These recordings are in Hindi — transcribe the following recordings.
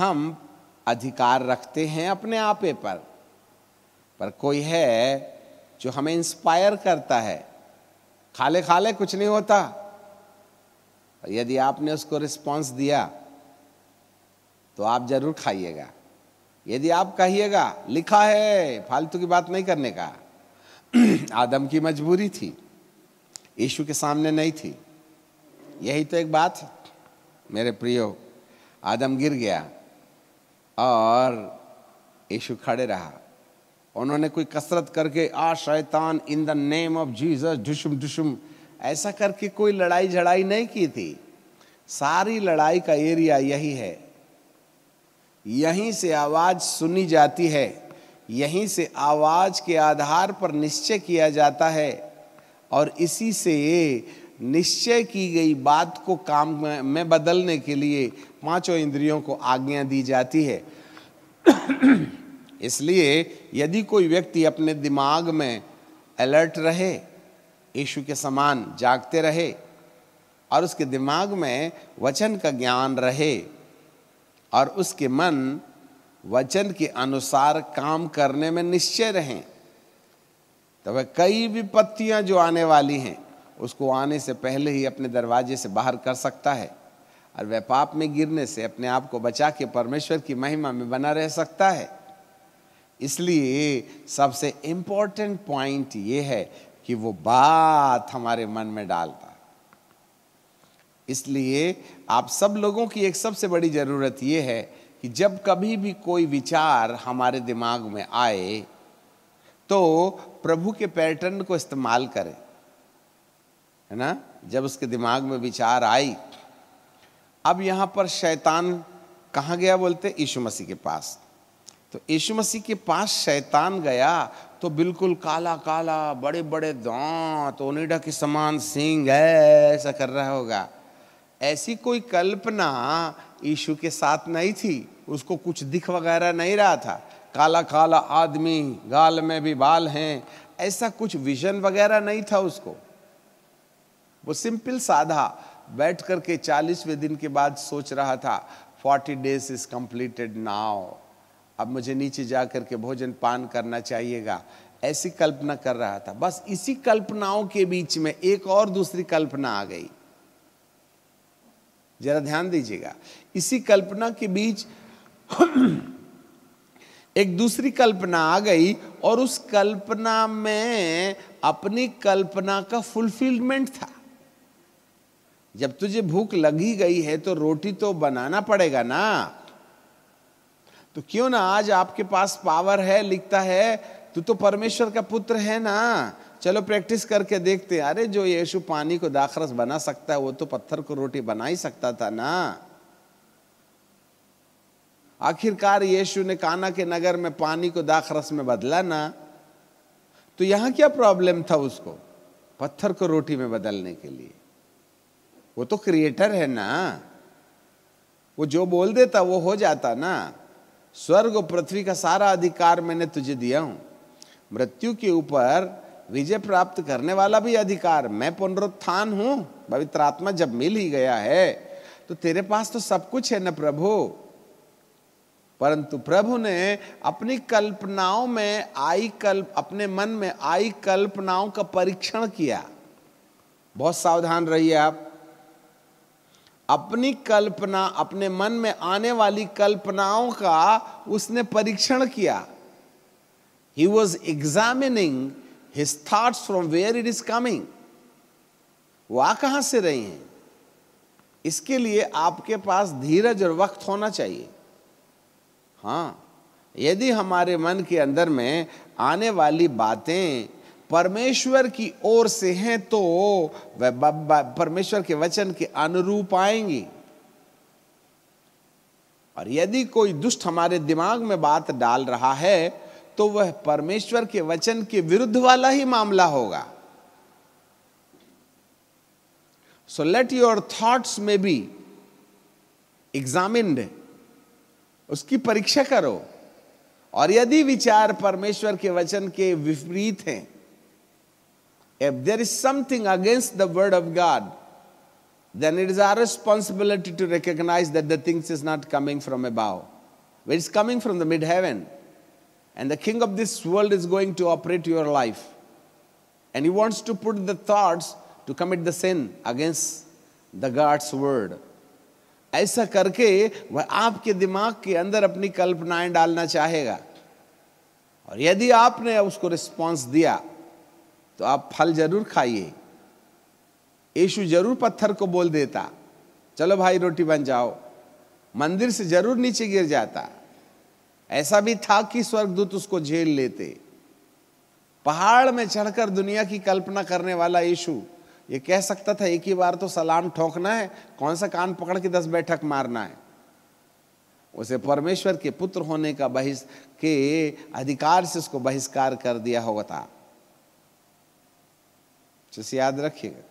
हम अधिकार रखते हैं अपने आपे पर पर कोई है जो हमें इंस्पायर करता है खाले खाले कुछ नहीं होता यदि आपने उसको रिस्पांस दिया तो आप जरूर खाइएगा यदि आप कहिएगा लिखा है फालतू की बात नहीं करने का आदम की मजबूरी थी यीशु के सामने नहीं थी यही तो एक बात मेरे प्रियो आदम गिर गया और यीशु खड़े रहा उन्होंने कोई कसरत करके आ शैतान in the name of Jesus झुशुम झुशुम ऐसा करके कोई लड़ाई झड़ाई नहीं की थी सारी लड़ाई का एरिया यही है यहीं से आवाज़ सुनी जाती है यहीं से आवाज़ के आधार पर निश्चय किया जाता है और इसी से निश्चय की गई बात को काम में बदलने के लिए पांचों इंद्रियों को आज्ञा दी जाती है इसलिए यदि कोई व्यक्ति अपने दिमाग में अलर्ट रहे यीशु के समान जागते रहे और उसके दिमाग में वचन का ज्ञान रहे और उसके मन वचन के अनुसार काम करने में निश्चय रहें तो वह कई विपत्तियां जो आने वाली हैं उसको आने से पहले ही अपने दरवाजे से बाहर कर सकता है और पाप में गिरने से अपने आप को बचा के परमेश्वर की महिमा में बना रह सकता है इसलिए सबसे इंपॉर्टेंट पॉइंट ये है कि वो बात हमारे मन में डालता इसलिए आप सब लोगों की एक सबसे बड़ी ज़रूरत ये है कि जब कभी भी कोई विचार हमारे दिमाग में आए तो प्रभु के पैटर्न को इस्तेमाल करें है ना जब उसके दिमाग में विचार आई अब यहां पर शैतान कहाँ गया बोलते यीशु मसीह के पास तो यीशु मसीह के पास शैतान गया तो बिल्कुल काला काला बड़े बड़े दांत ओनिडा के समान सिंह ऐसा कर रहा होगा ऐसी कोई कल्पना यीशु के साथ नहीं थी उसको कुछ दिख वगैरह नहीं रहा था काला काला आदमी गाल में भी बाल हैं ऐसा कुछ विजन वगैरह नहीं था उसको वो सिंपल साधा बैठ करके चालीसवें दिन के बाद सोच रहा था forty days is completed now अब मुझे नीचे जा कर के भोजन पान करना चाहिएगा ऐसी कल्पना कर रहा था बस इसी कल्पनाओं के बीच में एक और दूसरी कल्पना आ गई जरा ध्यान दीजिएगा इसी कल्पना के बीच एक दूसरी कल्पना आ गई और उस कल्पना में अपनी कल्पना का फुलफिलमेंट था जब तुझे भूख लगी गई है तो रोटी तो बनाना पड़ेगा ना तो क्यों ना आज आपके पास पावर है लिखता है तू तो परमेश्वर का पुत्र है ना चलो प्रैक्टिस करके देखते अरे जो यीशु पानी को दाखरस बना सकता है वो तो पत्थर को रोटी बना ही सकता था ना आखिरकार यीशु ने काना के नगर में पानी को दाखरस में बदला ना तो यहां क्या प्रॉब्लम था उसको पत्थर को रोटी में बदलने के लिए वो तो क्रिएटर है ना वो जो बोल देता वो हो जाता ना स्वर्ग और पृथ्वी का सारा अधिकार मैंने तुझे दिया हूं मृत्यु के ऊपर विजय प्राप्त करने वाला भी अधिकार मैं पुनरुत्थान हूं पवित्र आत्मा जब मिल ही गया है तो तेरे पास तो सब कुछ है ना प्रभु परंतु प्रभु ने अपनी कल्पनाओं में आई कल्प अपने मन में आई कल्पनाओं का परीक्षण किया बहुत सावधान रहिए आप अपनी कल्पना अपने मन में आने वाली कल्पनाओं का उसने परीक्षण किया he was examining his thoughts from where it is coming वो आ कहां से रही हैं इसके लिए आपके पास धीरज और वक्त होना चाहिए हाँ यदि हमारे मन के अंदर में आने वाली बातें परमेश्वर की ओर से हैं तो वह परमेश्वर के वचन के अनुरूप आएंगी और यदि कोई दुष्ट हमारे दिमाग में बात डाल रहा है तो वह परमेश्वर के वचन के विरुद्ध वाला ही मामला होगा सो लेट योर थॉट्स में बी एग्जामिंड उसकी परीक्षा करो और यदि विचार परमेश्वर के वचन के विपरीत हैं If there is something against the Word of God, then it is our responsibility to recognize that the things is not coming from above. But it's coming from the mid heaven. And the king of this world is going to operate your life. And he wants to put the thoughts to commit the sin against the God's word. ऐसा करके वह आपके दिमाग के अंदर अपनी कल्पनाएं डालना चाहेगा और यदि आपने उसको response दिया तो आप फल जरूर खाइए यीशु जरूर पत्थर को बोल देता चलो भाई रोटी बन जाओ मंदिर से जरूर नीचे गिर जाता ऐसा भी था कि स्वर्गदूत उसको झेल लेते पहाड़ में चढ़कर दुनिया की कल्पना करने वाला यीशु ये कह सकता था एक ही बार तो सलाम ठोकना है कौन सा कान पकड़ के दस बैठक मारना है उसे परमेश्वर के पुत्र होने का बहिष् के अधिकार से उसको बहिष्कार कर दिया होगा था जैसे याद रखिएगा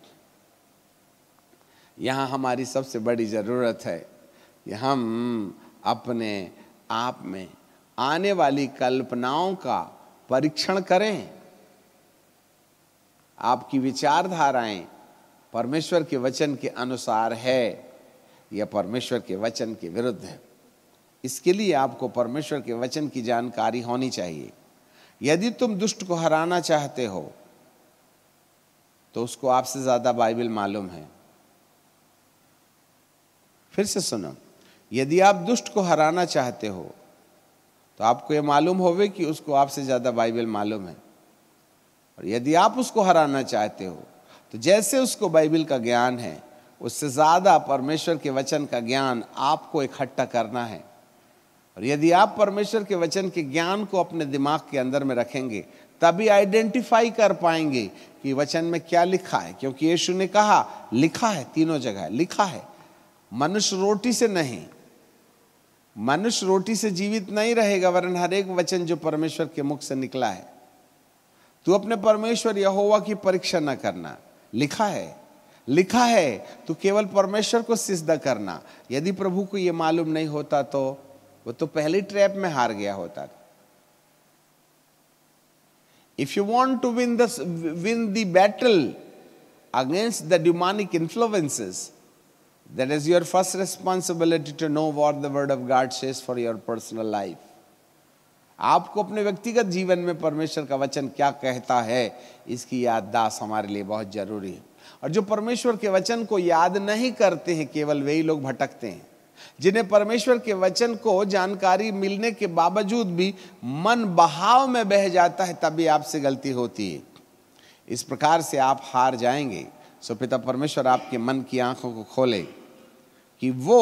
यहाँ हमारी सबसे बड़ी ज़रूरत है कि हम अपने आप में आने वाली कल्पनाओं का परीक्षण करें आपकी विचारधाराएं परमेश्वर के वचन के अनुसार है या परमेश्वर के वचन के विरुद्ध है इसके लिए आपको परमेश्वर के वचन की जानकारी होनी चाहिए यदि तुम दुष्ट को हराना चाहते हो तो उसको आपसे ज़्यादा बाइबल मालूम है फिर से सुनो यदि आप दुष्ट को हराना चाहते हो तो आपको यह मालूम होवे कि उसको आपसे ज़्यादा बाइबल मालूम है और यदि आप उसको हराना चाहते हो तो जैसे उसको बाइबल का ज्ञान है उससे ज़्यादा परमेश्वर के वचन का ज्ञान आपको इकट्ठा करना है और यदि आप परमेश्वर के वचन के ज्ञान को अपने दिमाग के अंदर में रखेंगे तभी आइडेंटिफाई कर पाएंगे कि वचन में क्या लिखा है क्योंकि यीशु ने कहा लिखा है तीनों जगह लिखा है मनुष्य रोटी से नहीं मनुष्य रोटी से जीवित नहीं रहेगा वरन हर एक वचन जो परमेश्वर के मुख से निकला है तू अपने परमेश्वर यहोवा की परीक्षा न करना लिखा है लिखा है तो केवल परमेश्वर को सिद्ध करना यदि प्रभु को यह मालूम नहीं होता तो वो तो पहली ट्रैप में हार गया होता था If you want to win, the, win the battle against the demonic influences, that is your first responsibility to know what the Word of God says for your personal life. आपको अपने व्यक्तिगत जीवन में परमेश्वर का वचन क्या कहता है इसकी याददाश्त हमारे लिए बहुत जरूरी है और जो परमेश्वर के वचन को याद नहीं करते हैं केवल वही लोग भटकते हैं जिन्हें परमेश्वर के वचन को जानकारी मिलने के बावजूद भी मन बहाव में बह जाता है तभी आपसे गलती होती है इस प्रकार से आप हार जाएंगे सो पिता परमेश्वर आपके मन की आंखों को खोले कि वो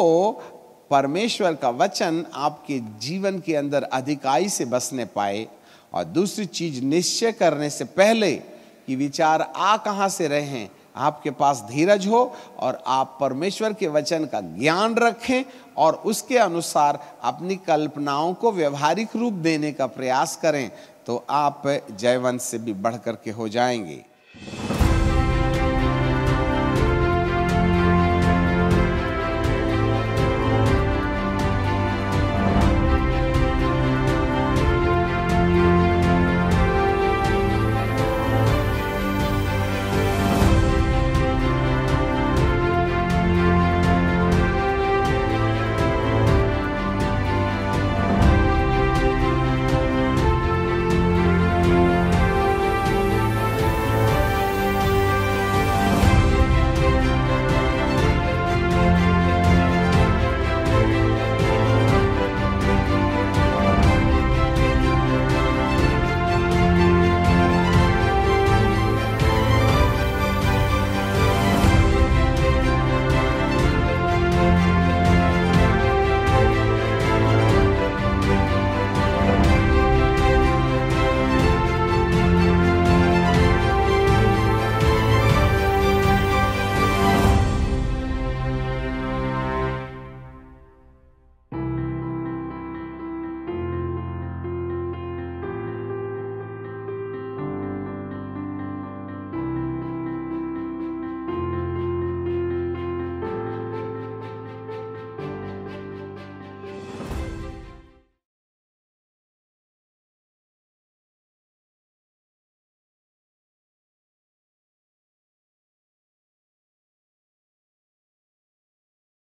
परमेश्वर का वचन आपके जीवन के अंदर अधिकाई से बसने पाए और दूसरी चीज निश्चय करने से पहले कि विचार आ कहाँ से रहे हैं आपके पास धीरज हो और आप परमेश्वर के वचन का ज्ञान रखें और उसके अनुसार अपनी कल्पनाओं को व्यवहारिक रूप देने का प्रयास करें तो आप जयवंत से भी बढ़ करके हो जाएंगे